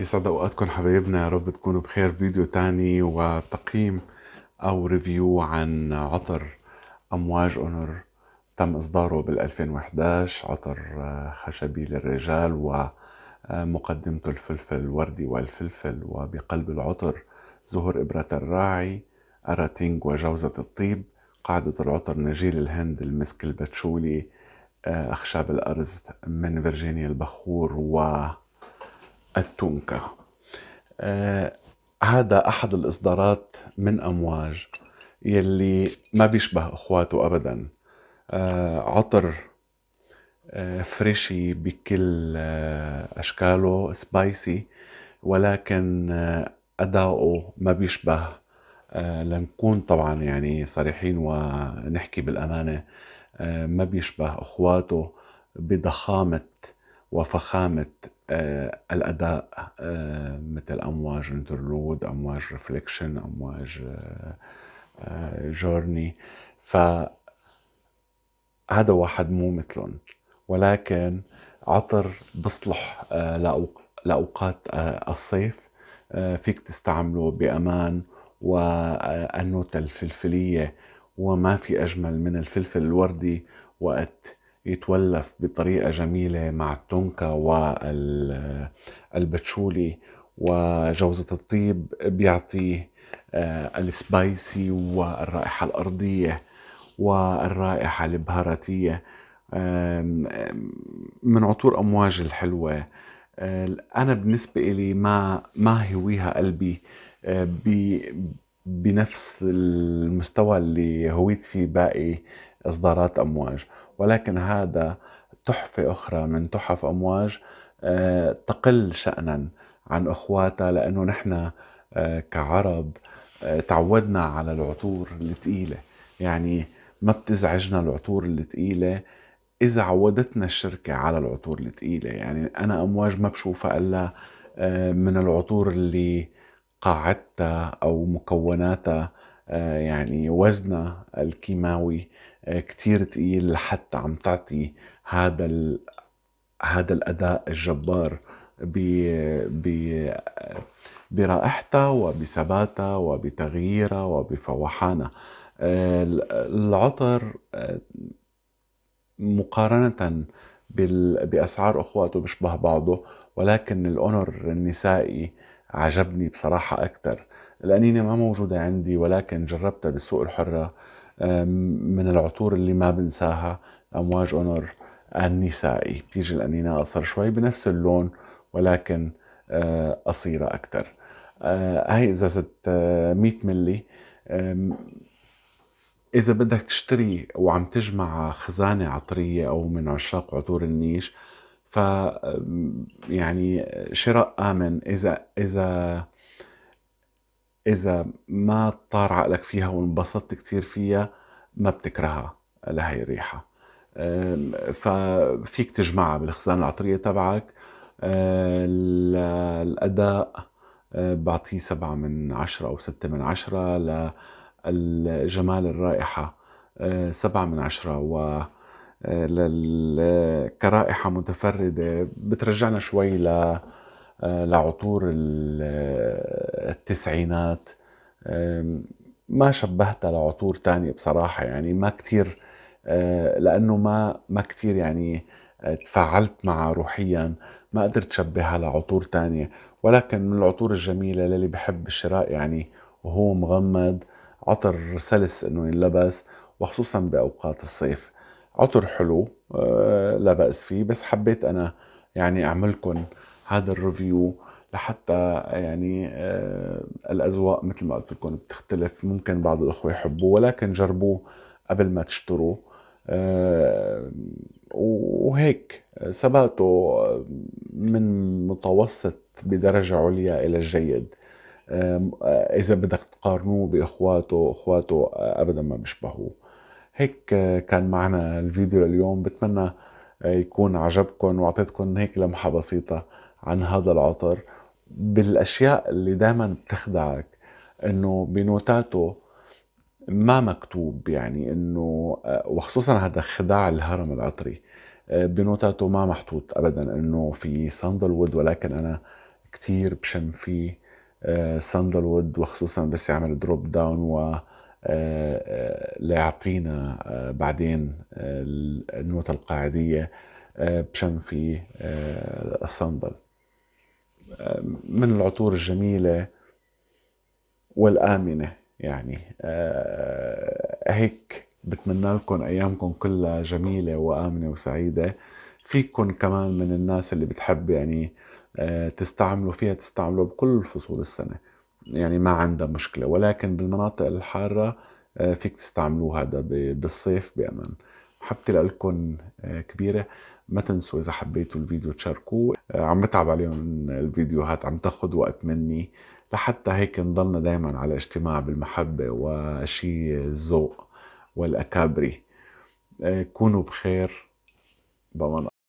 يسعد اوقاتكم حبايبنا يا رب تكونوا بخير فيديو تاني وتقييم او ريفيو عن عطر امواج اونر تم اصداره بال 2011 عطر آه، خشبي للرجال ومقدمته الفلفل الوردي والفلفل وبقلب العطر زهور ابرة الراعي اراتينج وجوزة الطيب قاعدة العطر نجيل الهند المسك البتشولي آه، أخشاب الأرز من فيرجينيا البخور و التونكا آه هذا أحد الإصدارات من أمواج يلي ما بيشبه أخواته أبدا آه عطر آه فريشي بكل آه، أشكاله سبايسي ولكن آه، أداؤه ما بيشبه آه، لنكون طبعا يعني صريحين ونحكي بالأمانة ما بيشبه أخواته بضخامة وفخامة آه، الاداء آه، مثل امواج انترلود امواج ريفليكشن امواج آه، جورني ف هذا واحد مو مثلهم ولكن عطر بصلح لاوقات الصيف فيك تستعمله بامان والنوتة الفلفليه وما في اجمل من الفلفل الوردي وقت يتولف بطريقة جميلة مع التونكا والبتشولي وجوزة الطيب بيعطي آه، السبايسي والرائحة الأرضية والرائحة البهاراتية من عطور أمواج الحلوة آه، أنا بالنسبة إلي ما ما هويها قلبي آه، بنفس المستوى اللي هويت فيه باقي إصدارات أمواج ولكن هذا تحفة أخرى من تحف أمواج آه، تقل شأنا عن أخواتها لأنه نحن آه، كعرب آه، تعودنا على العطور الثقيلة يعني ما بتزعجنا العطور الثقيلة إذا عودتنا الشركة على العطور الثقيلة يعني أنا أمواج ما بشوفها إلا من العطور اللي قاعدتها أو مكوناتها آه، يعني وزنها الكيماوي آه، كتير تقيل حتى عم تعطي هذا ال... هذا الاداء الجبار ب... ب... برائحتها وبثباتها وبتغييرها وبفوحانها آه، العطر مقارنة بال... بأسعار أخواته بيشبه بعضه ولكن الأونر النسائي عجبني بصراحة أكثر الأنينة ما موجودة عندي ولكن جربتها بالسوق الحرة من العطور اللي ما بنساها أمواج أونر النسائي تيجي الأنينة أصر شوي بنفس اللون ولكن آه، قصيرة أكتر آه، هاي إزازة 100 ملي إذا بدك تشتري وعم تجمع خزانة عطرية أو من عشاق عطور النيش ف يعني شراء آمن إذا إذا إذا ما طار عقلك فيها وانبسطت كتير فيها ما بتكرهها لهي الريحة ففيك تجمعها بالخزانة العطرية تبعك الأداء بعطيه سبعة من عشرة أو ستة من عشرة للجمال الرائحة سبعة من عشرة و كرائحة متفردة بترجعنا شوي ل آه، لعطور آه، التسعينات ما شبهتها لعطور تانية بصراحة يعني ما كتير آه، لأنه ما ما كتير يعني تفاعلت معها روحيا ما قدرت شبهها لعطور تانية ولكن من العطور الجميلة للي بحب الشراء يعني وهو مغمد عطر سلس انه ينلبس وخصوصا باوقات الصيف عطر حلو لا بأس فيه بس حبيت انا يعني اعملكم هذا الريفيو لحتى يعني آه، الاذواق مثل ما قلت لكم بتختلف ممكن بعض الاخوه يحبوه ولكن جربوه قبل ما تشتروه آه، وهيك ثباته من متوسط بدرجه عليا الى الجيد آه، اذا بدك تقارنوه باخواته اخواته ابدا ما بيشبهوه هيك كان معنا الفيديو لليوم بتمنى يكون عجبكم واعطيتكم هيك لمحه بسيطه عن هذا العطر بالاشياء اللي دائما بتخدعك انه بنوتاته ما مكتوب يعني انه آه، وخصوصا هذا خداع الهرم العطري آه، بنوتاته ما محطوط ابدا انه في صندل وود ولكن انا كتير بشم فيه آه، صندل وود وخصوصا بس يعمل دروب داون و ليعطينا بعدين النوتة القاعدية بشم فيه الصندل من العطور الجميلة والآمنة يعني آه، هيك بتمنى لكم أيامكم كلها جميلة وآمنة وسعيدة فيكم كمان من الناس اللي بتحب يعني آه، تستعملوا فيها تستعملوا بكل فصول السنة يعني ما عندها مشكلة ولكن بالمناطق الحارة آه، فيك تستعملوها هذا بالصيف بأمان حبت لكم آه، كبيرة ما تنسوا إذا حبيتوا الفيديو تشاركوه آه، عم بتعب عليهم الفيديوهات عم تاخد وقت مني لحتى هيك نضلنا دايما على اجتماع بالمحبة وشي الذوق والأكابري آه، كونوا بخير بأمان